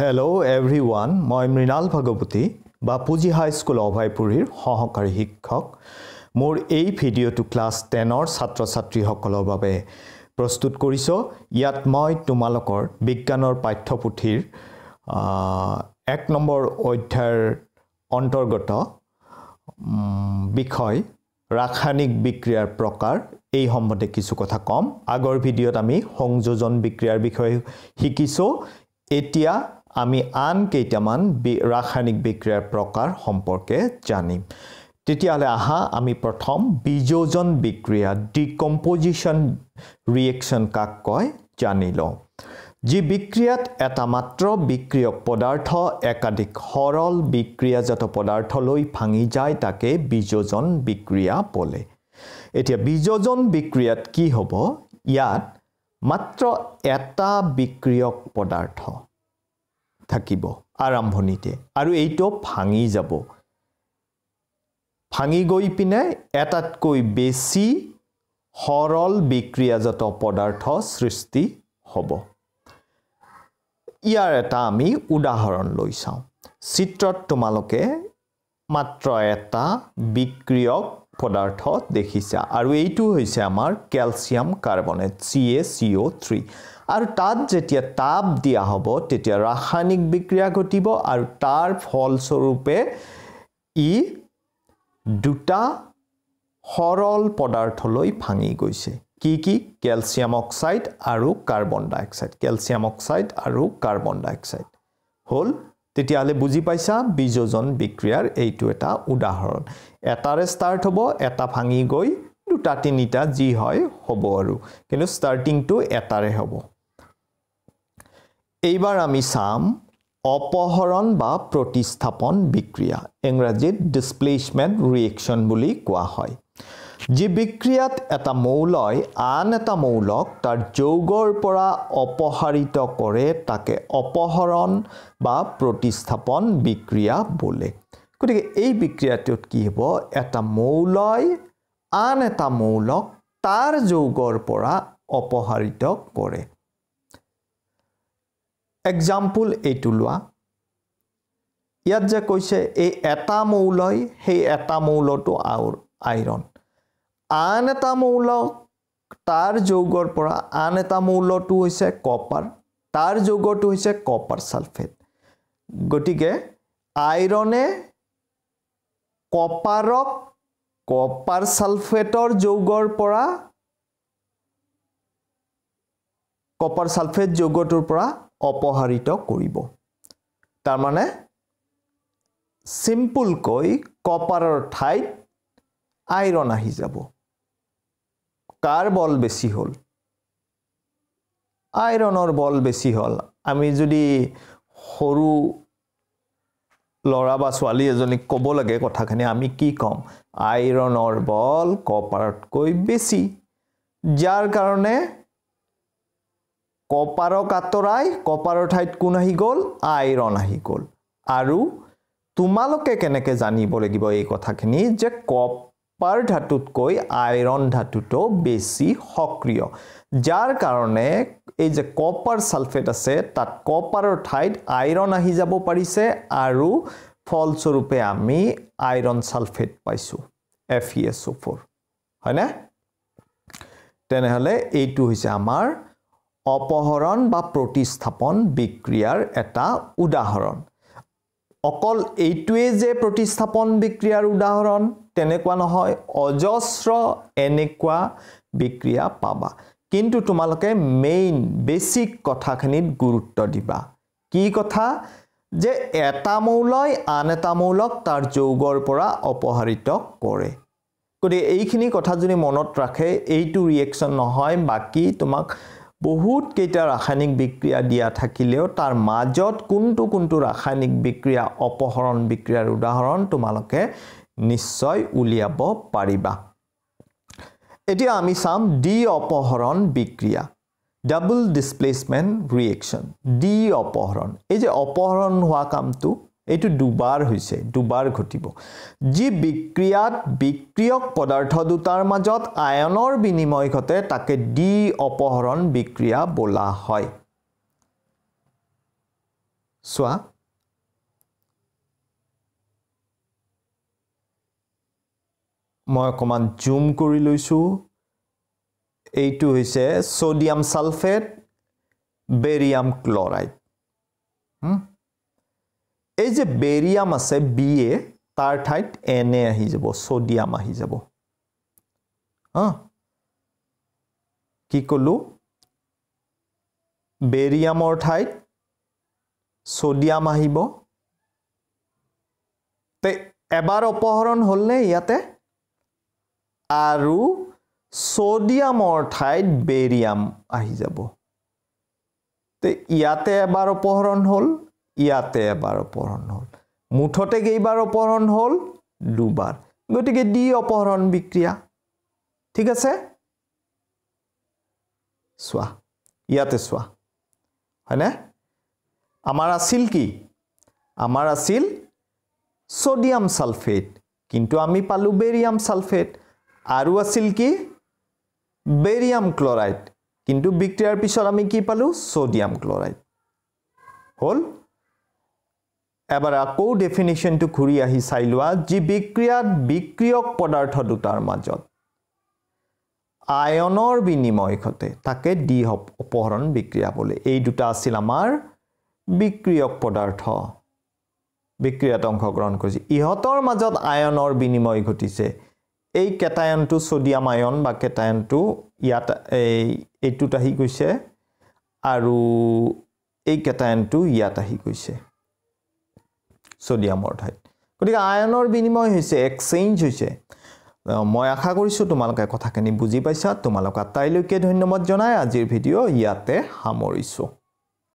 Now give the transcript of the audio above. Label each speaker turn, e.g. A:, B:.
A: hello' every one মই মৃণাল ভগৱতী বা পুঁজি হাইস্কুল অভয়পুৰীৰ সহকাৰী শিক্ষক মোৰ এই ভিডিঅ'টো ক্লাছ টেনৰ ছাত্ৰ ছাত্ৰীসকলৰ বাবে প্ৰস্তুত কৰিছোঁ ইয়াত মই তোমালোকৰ বিজ্ঞানৰ পাঠ্যপুথিৰ এক নম্বৰ অধ্যায়ৰ অন্তৰ্গত বিষয় ৰাসায়নিক বিক্ৰিয়াৰ প্ৰকাৰ এই সম্বন্ধে কিছু কথা ক'ম আগৰ ভিডিঅ'ত আমি সংযোজন বিক্ৰিয়াৰ বিষয়ে শিকিছোঁ এতিয়া আমি আন কেইটামান ৰাসায়নিক বিক্ৰিয়াৰ প্ৰকাৰ সম্পৰ্কে জানিম তেতিয়াহ'লে আহা আমি প্ৰথম বীজোজন বিক্ৰিয়া ডিকম্পজিশ্যন ৰিয়েকশ্যন কাক কয় জানি লওঁ যি বিক্ৰিয়াত এটা মাত্ৰ বিক্ৰিয়ক পদাৰ্থ একাধিক সৰল বিক্ৰিয়াজাত পদাৰ্থলৈ ভাঙি যায় তাকে বীজোজন বিক্ৰিয়া বোলে এতিয়া বীজোজন বিক্ৰিয়াত কি হ'ব ইয়াত মাত্ৰ এটা বিক্ৰিয়ক পদাৰ্থ থাকিব আৰম্ভণিতে আৰু এইটো ভাঙি যাব ভাঙি গৈ পিনে এটাতকৈ বেছি সৰল বিক্ৰিয়াজাত পদাৰ্থ সৃষ্টি হ'ব ইয়াৰ এটা আমি উদাহৰণ লৈ চাওঁ চিত্ৰত তোমালোকে মাত্ৰ এটা বিক্ৰিয়ক পদাৰ্থ দেখিছে আৰু এইটো হৈছে আমাৰ calcium carbonate C A C O' three আৰু তাত যেতিয়া তাপ দিয়া হ'ব তেতিয়া ৰাসায়নিক বিক্ৰিয়া ঘটিব আৰু তাৰ ফলস্বৰূপে ই দুটা সৰল পদাৰ্থলৈ ভাঙি গৈছে কি কি কেলছিয়াম অক্সাইড আৰু carbon dioxide calcium oxide আৰু কাৰ্বন ডাই অক্সাইড হ'ল তেতিয়াহ'লে বুজি পাইছা বীজোজন বিক্ৰিয়াৰ এইটো এটা উদাহৰণ এটাৰে ষ্টাৰ্ট হ'ব এটা ভাঙি গৈ দুটা তিনিটা যি হয় হ'ব আৰু কিন্তু ষ্টাৰ্টিংটো এটাৰে হ'ব এইবাৰ আমি চাম অপহৰণ বা প্ৰতিস্থাপন বিক্ৰিয়া ইংৰাজীত ডিছপ্লেচমেণ্ট ৰিয়েকশ্যন বুলি কোৱা হয় যি বিক্ৰিয়াত এটা মৌলই আন এটা মৌলক তাৰ যৌগৰ পৰা অপসাৰিত কৰে তাকে অপহৰণ বা প্ৰতিস্থাপন বিক্ৰিয়া বোলে গতিকে এই বিক্ৰিয়াটোত কি হ'ব এটা মৌলই আন এটা মৌলক তাৰ যৌগৰ পৰা অপসাৰিত কৰে এক্সাম্পল এইটো লোৱা ইয়াত যে কৈছে এই এটা মৌলই সেই এটা মৌলটো আৰু আইৰণ আন এটা মৌল তাৰ যৌগৰ পৰা আন এটা মৌলটো হৈছে কপাৰ তাৰ যৌগটো হৈছে কপাৰ ছালফেট গতিকে আইৰণে কপাৰক কপাৰ ছালফেটৰ যৌগৰ পৰা কপাৰ ছালফেট যৌগটোৰ পৰা অপসাৰিত কৰিব তাৰমানে চিম্পুলকৈ কপাৰৰ ঠাইত আইৰণ আহি যাব তাৰ বল বেছি হ'ল আইৰণৰ বল বেছি হ'ল আমি যদি সৰু ল'ৰা বা ছোৱালী এজনীক ক'ব লাগে কথাখিনি আমি কি ক'ম আইৰণৰ বল কপাৰতকৈ বেছি যাৰ কাৰণে কপাৰক আঁতৰাই কপাৰৰ ঠাইত কোন আহি গ'ল আইৰণ আহি গ'ল আৰু তোমালোকে কেনেকৈ জানিব লাগিব এই কথাখিনি যে কপ কপাৰ ধাতুতকৈ আইৰণ ধাতুটো বেছি সক্ৰিয় যাৰ কাৰণে এই যে কপাৰ ছালফেট আছে তাত কপাৰৰ ঠাইত আইৰণ আহি যাব পাৰিছে আৰু ফলস্বৰূপে আমি আইৰণ ছালফেট পাইছোঁ F E S O' four হয়নে তেনেহ'লে এইটো হৈছে আমাৰ অপহৰণ বা প্ৰতিস্থাপন বিক্ৰিয়াৰ এটা উদাহৰণ অকল এইটোৱেই যে প্ৰতিস্থাপন বিক্ৰিয়াৰ উদাহৰণ তেনেকুৱা নহয় অজস্ৰ এনেকুৱা বিক্ৰিয়া পাবা কিন্তু তোমালোকে মেইন বেছিক কথাখিনিত গুৰুত্ব দিবা কি কথা যে এটা মৌলই আন এটা মৌলক তাৰ যৌগৰ পৰা অপহাৰিত কৰে গতিকে এইখিনি কথা যদি মনত ৰাখে এইটো ৰিয়েকশ্যন নহয় বাকী তোমাক বহুত কেইটা ৰাসায়নিক বিক্ৰিয়া দিয়া থাকিলেও তাৰ মাজত কোনটো কোনটো ৰাসায়নিক বিক্ৰিয়া অপহৰণ বিক্ৰিয়াৰ উদাহৰণ তোমালোকে নিশ্চয় উলিয়াব পাৰিবা এতিয়া আমি চাম ডি অপহৰণ বিক্ৰিয়া ডাবল ডিছপ্লেচমেণ্ট ৰিয়েকশ্যন ডি অপহৰণ এই যে অপহৰণ হোৱা কামটো এইটো দুবাৰ হৈছে দুবাৰ ঘটিব যি বিক্ৰিয়াত বিক্ৰিয়ক পদাৰ্থ দুটাৰ মাজত আয়নৰ বিনিময় ঘটে তাকে ডি অপহৰণ বিক্ৰিয়া বোলা হয় চোৱা মই অকণমান জুম কৰি লৈছোঁ এইটো হৈছে ছ'ডিয়াম ছালফেট বেৰিয়াম ক্ল'ৰাইড এই যে বেৰিয়াম আছে বি এ তাৰ ঠাইত এন এ আহি যাব ছ'ডিয়াম আহি যাব হা কি ক'লোঁ বেৰিয়ামৰ ঠাইত ছ'ডিয়াম আহিব এবাৰ অপহৰণ হ'লনে ইয়াতে আৰু ছডিয়ামৰ ঠাইত বেৰিয়াম আহি যাব ইয়াতে এবাৰ অপহৰণ হ'ল ইয়াতে এবাৰ অপহৰণ হ'ল মুঠতে কেইবাৰ অপহৰণ হ'ল দুবাৰ গতিকে দি অপহৰণ বিক্ৰিয়া ঠিক আছে চোৱা ইয়াতে চোৱা হয়নে আমাৰ আছিল কি আমাৰ আছিল ছডিয়াম ছালফেট কিন্তু আমি পালোঁ বেৰিয়াম ছালফেট আৰু আছিল কি বেৰিয়াম ক্লৰাইড কিন্তু বিক্ৰিয়াৰ পিছত আমি কি পালোঁ ছ'ডিয়াম ক্লৰাইড হ'ল এবাৰ আকৌ ডেফিনেশ্যনটো ঘূৰি আহি চাই লোৱা যি বিক্ৰিয়াত বিক্ৰিয়ক পদাৰ্থ দুটাৰ মাজত আয়নৰ বিনিময় ঘটে তাকে দি অপহৰণ বিক্ৰিয়া বোলে এই দুটা আছিল আমাৰ বিক্ৰিয়ক পদাৰ্থ বিক্ৰিয়াত অংশগ্ৰহণ কৰিছে ইহঁতৰ মাজত আয়নৰ বিনিময় ঘটিছে এই কেটায়নটো ছডিয়াম আয়ন বা কেটায়নটো ইয়াত এই এইটোত আহি গৈছে আৰু এই কেটায়নটো ইয়াত আহি গৈছে ছডিয়ামৰ ঠাইত গতিকে আয়নৰ বিনিময় হৈছে এক্সেঞ্জ হৈছে মই আশা কৰিছোঁ তোমালোকে কথাখিনি বুজি পাইছা তোমালোক আটাইলৈকে ধন্যবাদ জনাই আজিৰ ভিডিঅ' ইয়াতে সামৰিছোঁ